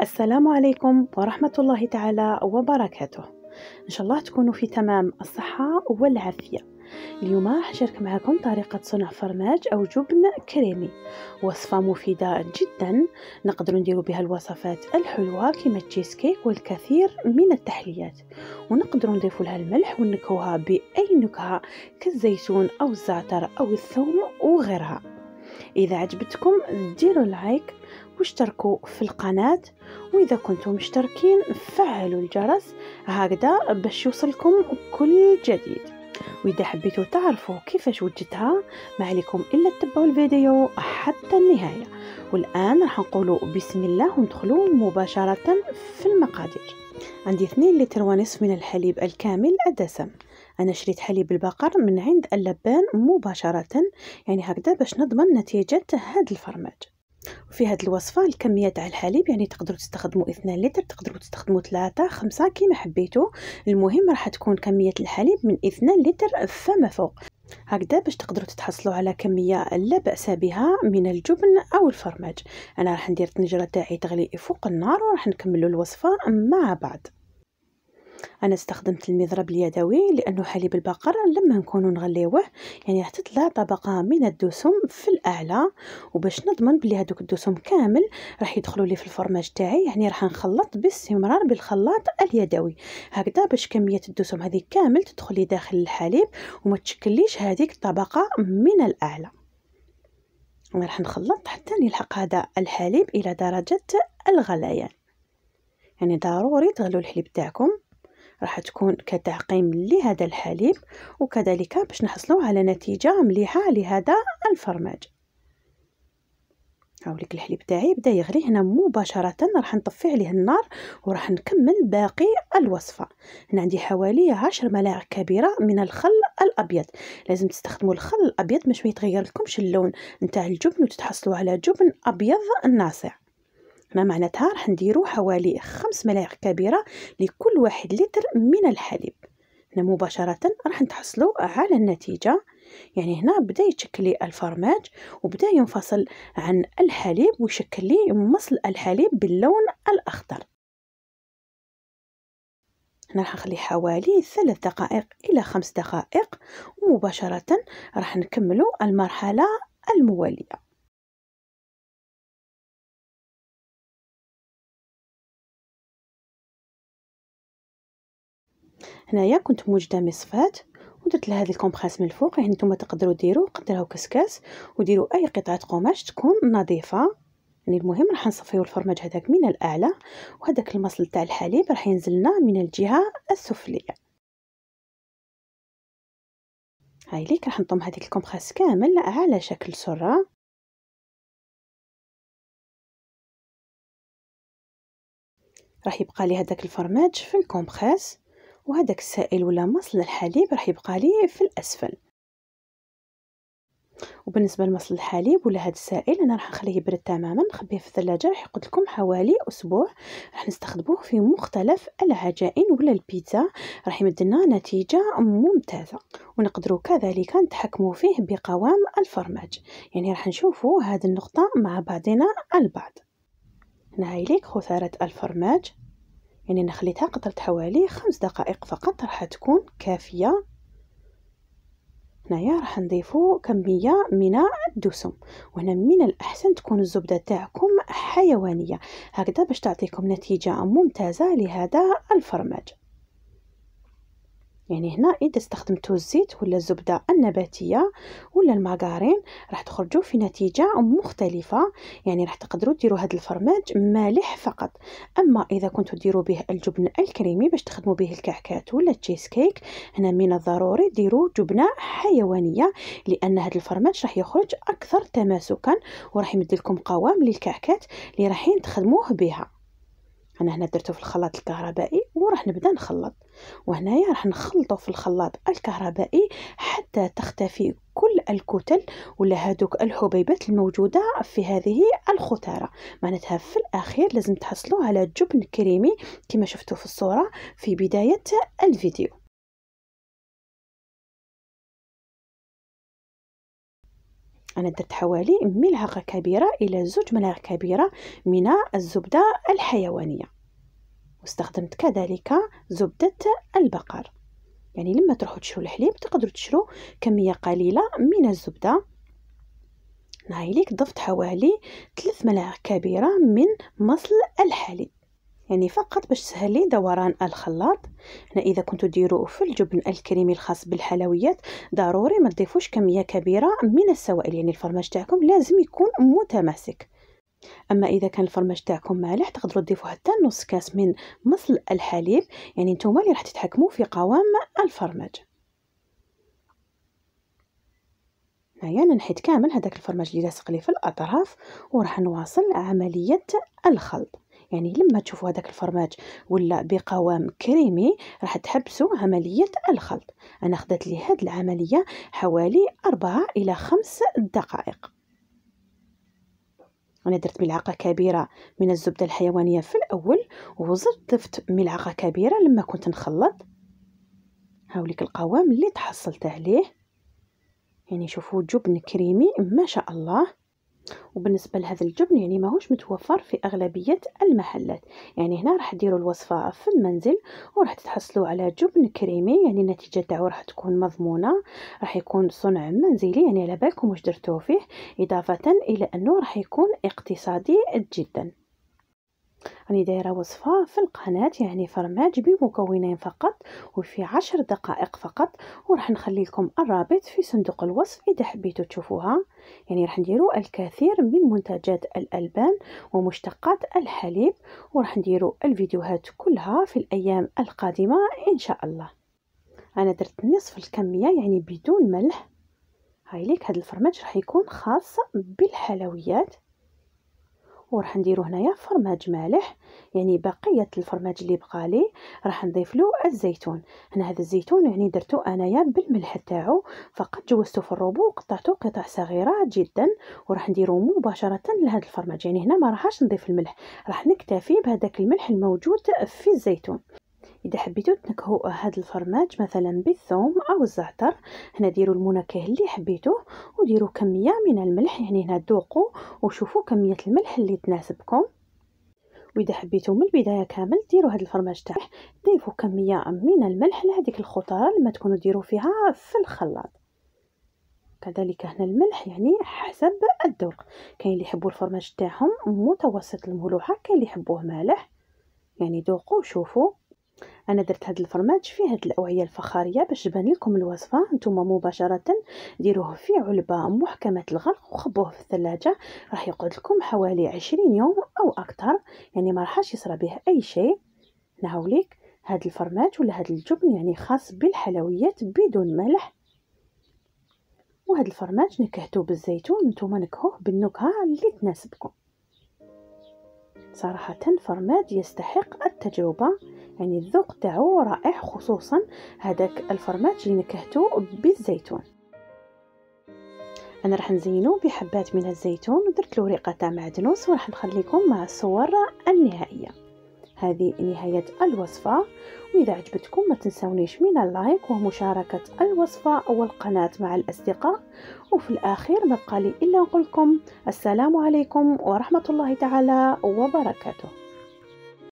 السلام عليكم ورحمة الله تعالى وبركاته إن شاء الله تكونوا في تمام الصحة والعافية اليوم حشارك معكم طريقة صنع فرماج أو جبن كريمي وصفة مفيدة جدا نقدر نديرو بها الوصفات الحلوة كما التشيز كيك والكثير من التحليات ونقدر نضيف لها الملح ونكوها بأي نكهة كالزيتون أو الزعتر أو الثوم وغيرها إذا عجبتكم ديروا لايك واشتركوا في القناة وإذا كنتم مشتركين فعلوا الجرس هكذا باش يوصلكم كل جديد وإذا حبيتوا تعرفوا كيفاش وجدتها ما عليكم إلا تتبعوا الفيديو حتى النهاية والآن راح نقولوا بسم الله وندخلوا مباشرة في المقادير عندي 2 لتر ونصف من الحليب الكامل الدسم انا شريت حليب البقر من عند اللبان مباشره يعني هكذا باش نضمن نتيجه هذا الفرماج وفي هذه الوصفه الكميه تاع الحليب يعني تقدروا تستخدموا 2 لتر تقدروا تستخدموا 3 5 كيما حبيتوا المهم راح تكون كميه الحليب من 2 لتر فما فوق هكذا باش تقدروا تتحصلوا على كميه لا باس بها من الجبن او الفرماج انا راح ندير الطنجره تاعي تغلي فوق النار وراح نكملوا الوصفه مع بعض انا استخدمت المضرب اليدوي لانه حليب البقر لما نكون نغليوه يعني راح تطلع طبقه من الدسم في الاعلى وباش نضمن بلي هذوك الدسم كامل راح يدخلوا لي في الفرماج تاعي يعني راح نخلط باستمرار بالخلاط اليدوي هكذا باش كميه الدسم هذه كامل تدخل لي داخل الحليب وما تشكليش هذيك الطبقه من الاعلى انا راح نخلط حتى نلحق هذا الحليب الى درجه الغليان يعني ضروري تغلو الحليب تاعكم راح تكون كتعقيم لهذا الحليب وكذلك باش نحصلوا على نتيجه مليحه لهذا الفرماج هاوليك الحليب تاعي بدا يغلي هنا مباشره راح نطفي عليه النار وراح نكمل باقي الوصفه هنا عندي حوالي 10 ملاعق كبيره من الخل الابيض لازم تستخدموا الخل الابيض باش ما يتغير لكمش اللون نتاع الجبن وتتحصلوا على جبن ابيض ناصع ما معناتها راح نديرو حوالي خمس ملاعق كبيرة لكل واحد لتر من الحليب هنا مباشرة راح نتحصلو على النتيجة يعني هنا بدا يتشكل لي الفرماج وبدا ينفصل عن الحليب ويشكل لي مصل الحليب باللون الأخضر هنا راح نخلي حوالي ثلاث دقائق إلى خمس دقائق ومباشرة راح نكملوا المرحلة الموالية هنايا كنت موجده مصفات ودرت لها هذا الكومبريس من الفوق يعني نتوما تقدروا ديروا قدرها كسكاس وديروا اي قطعه قماش تكون نظيفه يعني المهم راح نصفيو الفرماج هذاك من الاعلى وهذاك المصل تاع الحليب راح ينزلنا من الجهه السفليه هاي ليك راح نطم هذيك الكومبريس كامل على شكل سره راح يبقى لي هذاك الفرماج في الكومبريس وهذاك السائل ولا مصل الحليب راح يبقى لي في الاسفل وبالنسبه لمصل الحليب ولا هذا السائل انا راح نخليه يبرد تماما نخبيه في الثلاجه راح يقعد لكم حوالي اسبوع راح نستخدموه في مختلف العجائن ولا البيتزا راح يمد لنا نتيجه ممتازه ونقدروا كذلك نتحكموا فيه بقوام الفرماج يعني راح نشوفوا هذه النقطه مع بعضنا البعض ليك خثاره الفرماج يعني انا خليتها قدرت حوالي خمس دقائق فقط راح تكون كافيه هنايا راح نضيفو كميه من الدسم وهنا من الاحسن تكون الزبده تاعكم حيوانيه هكذا باش تعطيكم نتيجه ممتازه لهذا الفرماج يعني هنا إذا استخدمتوا الزيت ولا الزبدة النباتية ولا الماغارين راح تخرجوا في نتيجة مختلفة يعني راح تقدروا ديروا هذا الفرماج مالح فقط أما إذا كنتوا ديروا به الجبن الكريمي باش تخدموا به الكعكات ولا التشيز كيك هنا من الضروري ديروا جبنة حيوانية لأن هذا الفرماج راح يخرج أكثر تماسكا وراح يمد لكم قوام للكعكات اللي راحين تخدموه بها انا هنا درتو في الخلاط الكهربائي وراح نبدا نخلط وهنايا راح نخلطو في الخلاط الكهربائي حتى تختفي كل الكتل ولا هذوك الحبيبات الموجوده في هذه الخثاره معناتها في الاخير لازم تحصلوا على جبن كريمي كما شفتوا في الصوره في بدايه الفيديو أنا درت حوالي ملعقة كبيرة إلى زوج ملاعق كبيرة من الزبدة الحيوانية واستخدمت كذلك زبدة البقر يعني لما تروحوا تشرو الحليب تقدروا تشرو كمية قليلة من الزبدة نايليك ضفت حوالي ثلاث ملاعق كبيرة من مصل الحليب يعني فقط باش تسهلي دوران الخلاط هنا اذا كنتو ديروه في الجبن الكريمي الخاص بالحلويات ضروري ما تضيفوش كميه كبيره من السوائل يعني الفرماج تاعكم لازم يكون متماسك اما اذا كان الفرماج تاعكم مالح تقدروا تضيفوا حتى نص كاس من مصل الحليب يعني نتوما اللي راح تتحكموا في قوام الفرماج هيا يعني نحيد كامل هذاك الفرماج اللي لاصق لي في الاطراف وراح نواصل عمليه الخلط يعني لما تشوفوا هذاك الفرماج ولا بقوام كريمي راح تحبسوا عمليه الخلط انا اخذت لي هذه العمليه حوالي أربعة الى خمس دقائق أنا درت ملعقة كبيرة من الزبدة الحيوانية في الأول وضفت ملعقة كبيرة لما كنت نخلط هاوليك القوام اللي تحصلت عليه يعني شوفوا جبن كريمي ما شاء الله وبالنسبة لهذا الجبن يعني ماهوش متوفر في أغلبية المحلات يعني هنا راح ديروا الوصفة في المنزل وراح تتحصلوا على جبن كريمي يعني النتيجة تاعو راح تكون مضمونة راح يكون صنع منزلي يعني على بالكم واش درتوه فيه إضافة إلى أنه راح يكون اقتصادي جدا راني دايره وصفه في القناه يعني فرماج بمكونين فقط وفي عشر دقائق فقط وراح نخلي لكم الرابط في صندوق الوصف اذا حبيتوا تشوفوها يعني راح نديروا الكثير من منتجات الالبان ومشتقات الحليب وراح نديروا الفيديوهات كلها في الايام القادمه ان شاء الله انا درت نصف الكميه يعني بدون ملح هاي ليك هذا الفرماج راح يكون خاص بالحلويات وراح نديرو هنايا فرماج مالح يعني بقيه الفرماج اللي بقى لي راح نضيف له الزيتون هنا هذا الزيتون يعني درتو انايا بالملح تاعو فقط جوزته في الروبو وقطعته قطع صغيره جدا وراح نديرو مباشره لهذا الفرماج يعني هنا ما راحش نضيف الملح راح نكتفي بهذاك الملح الموجود في الزيتون اذا حبيتو تنكهوا هذا الفرماج مثلا بالثوم او الزعتر هنا ديروا المنكه اللي حبيتوه وديروا كميه من الملح يعني هنا ذوقوا وشوفوا كميه الملح اللي تناسبكم واذا حبيتو من البدايه كامل ديروا هذا الفرماج تاعو ضيفوا كميه من الملح لهذيك الخضره لما تكونوا ديروا فيها في الخلاط كذلك هنا الملح يعني حسب الذوق كاين اللي يحبوا الفرماج تاعهم متوسط الملوحه كاين اللي يحبوه مالح يعني ذوقوا وشوفوا انا درت هذا الفرماج فيه هذه الاوعيه الفخاريه باش تبان لكم الوصفه نتوما مباشره ديروه في علبه محكمه الغلق وخبوه في الثلاجه راح يقعد لكم حوالي 20 يوم او اكثر يعني ما راحش يصرى به اي شيء نعاوليك هذا الفرماج ولا هذا الجبن يعني خاص بالحلويات بدون ملح وهذا الفرماج نكهتوه بالزيتون نتوما نكهوه بالنكهه اللي تناسبكم صراحه فرماج يستحق التجربه يعني الذوق تاعو رائع خصوصا هذاك الفرماج اللي نكهتو بالزيتون انا راح نزينو بحبات من الزيتون ودرت له ريقه تاع معدنوس وراح نخليكم مع الصور النهائيه هذه نهايه الوصفه واذا عجبتكم ما تنسونيش من اللايك ومشاركه الوصفه القناه مع الاصدقاء وفي الاخير ما بقى لي الا نقول لكم السلام عليكم ورحمه الله تعالى وبركاته